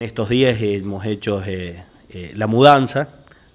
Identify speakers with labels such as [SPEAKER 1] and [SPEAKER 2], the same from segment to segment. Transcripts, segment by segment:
[SPEAKER 1] Estos días eh, hemos hecho eh, eh, la mudanza,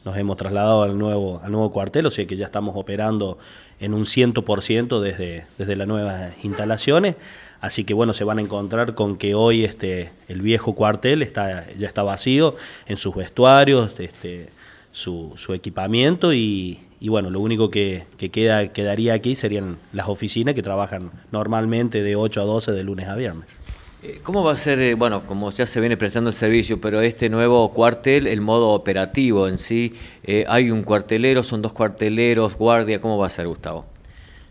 [SPEAKER 1] nos hemos trasladado al nuevo, al nuevo cuartel, o sea que ya estamos operando en un 100% desde, desde las nuevas instalaciones, así que bueno, se van a encontrar con que hoy este, el viejo cuartel está, ya está vacío en sus vestuarios, este, su, equipamiento y, bueno, lo único que, que, queda, quedaría aquí serían las oficinas que trabajan normalmente de 8 a 12 de lunes a viernes.
[SPEAKER 2] Eh, ¿Cómo va a ser, eh, bueno, como ya se viene prestando el servicio, pero este nuevo cuartel, el modo operativo en sí, eh, hay un cuartelero, son dos cuarteleros, guardia, ¿cómo va a ser, Gustavo?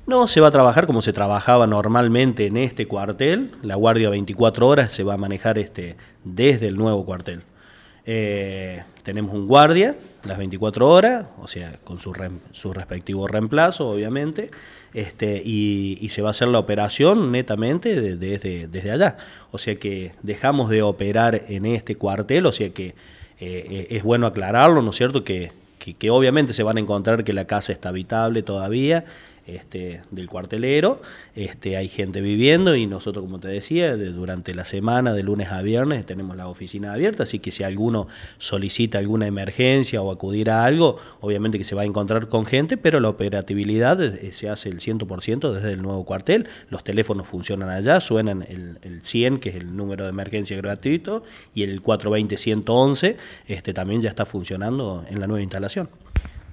[SPEAKER 1] No, se va a trabajar como se trabajaba normalmente en este cuartel, la guardia 24 horas se va a manejar este, desde el nuevo cuartel. Eh, tenemos un guardia las 24 horas, o sea, con su, respectivo reemplazo, obviamente, este, y, se va a hacer la operación netamente desde, allá. O sea que dejamos de operar en este cuartel, o sea que eh, eh, es bueno aclararlo, ¿no es cierto? que, que obviamente se van a encontrar que la casa está habitable todavía, este, del cuartelero, este, hay gente viviendo y nosotros, como te decía, durante la semana, de lunes a viernes, tenemos la oficina abierta, así que si alguno solicita alguna emergencia o acudir a algo, obviamente que se va a encontrar con gente, pero la operatividad eh, eh, se hace el 100% desde el nuevo cuartel, los teléfonos funcionan allá, suenan el, el 100, que es el número de emergencia gratuito, y el 420-111 este, también ya está funcionando en la nueva instalación.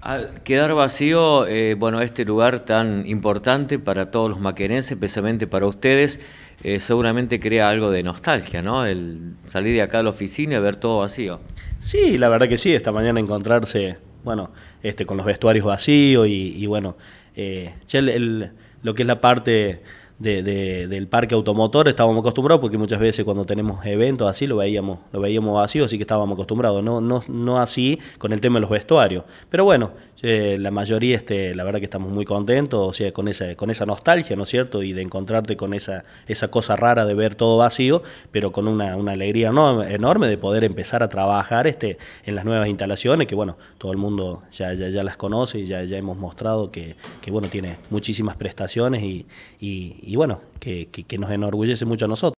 [SPEAKER 2] Al quedar vacío, eh, bueno, este lugar tan importante para todos los maquenenses, especialmente para ustedes, eh, seguramente crea algo de nostalgia, ¿no? El salir de acá a la oficina y ver todo vacío.
[SPEAKER 1] Sí, la verdad que sí, esta mañana encontrarse, bueno, este, con los vestuarios vacíos y, bueno, eh, lo que es la parte del parque automotor estábamos acostumbrados porque muchas veces cuando tenemos eventos así lo veíamos lo veíamos vacío así que estábamos acostumbrados no no no así con el tema de los vestuarios pero bueno eh, la mayoría este la verdad que estamos muy contentos o sea con esa con esa nostalgia no es cierto y de encontrarte con esa esa cosa rara de ver todo vacío pero con una, alegría enorme de poder empezar a trabajar este en las nuevas instalaciones que bueno todo el mundo ya ya, ya las conoce y ya ya hemos mostrado que, que bueno tiene muchísimas prestaciones y y bueno, que, nos enorgullece mucho a nosotros.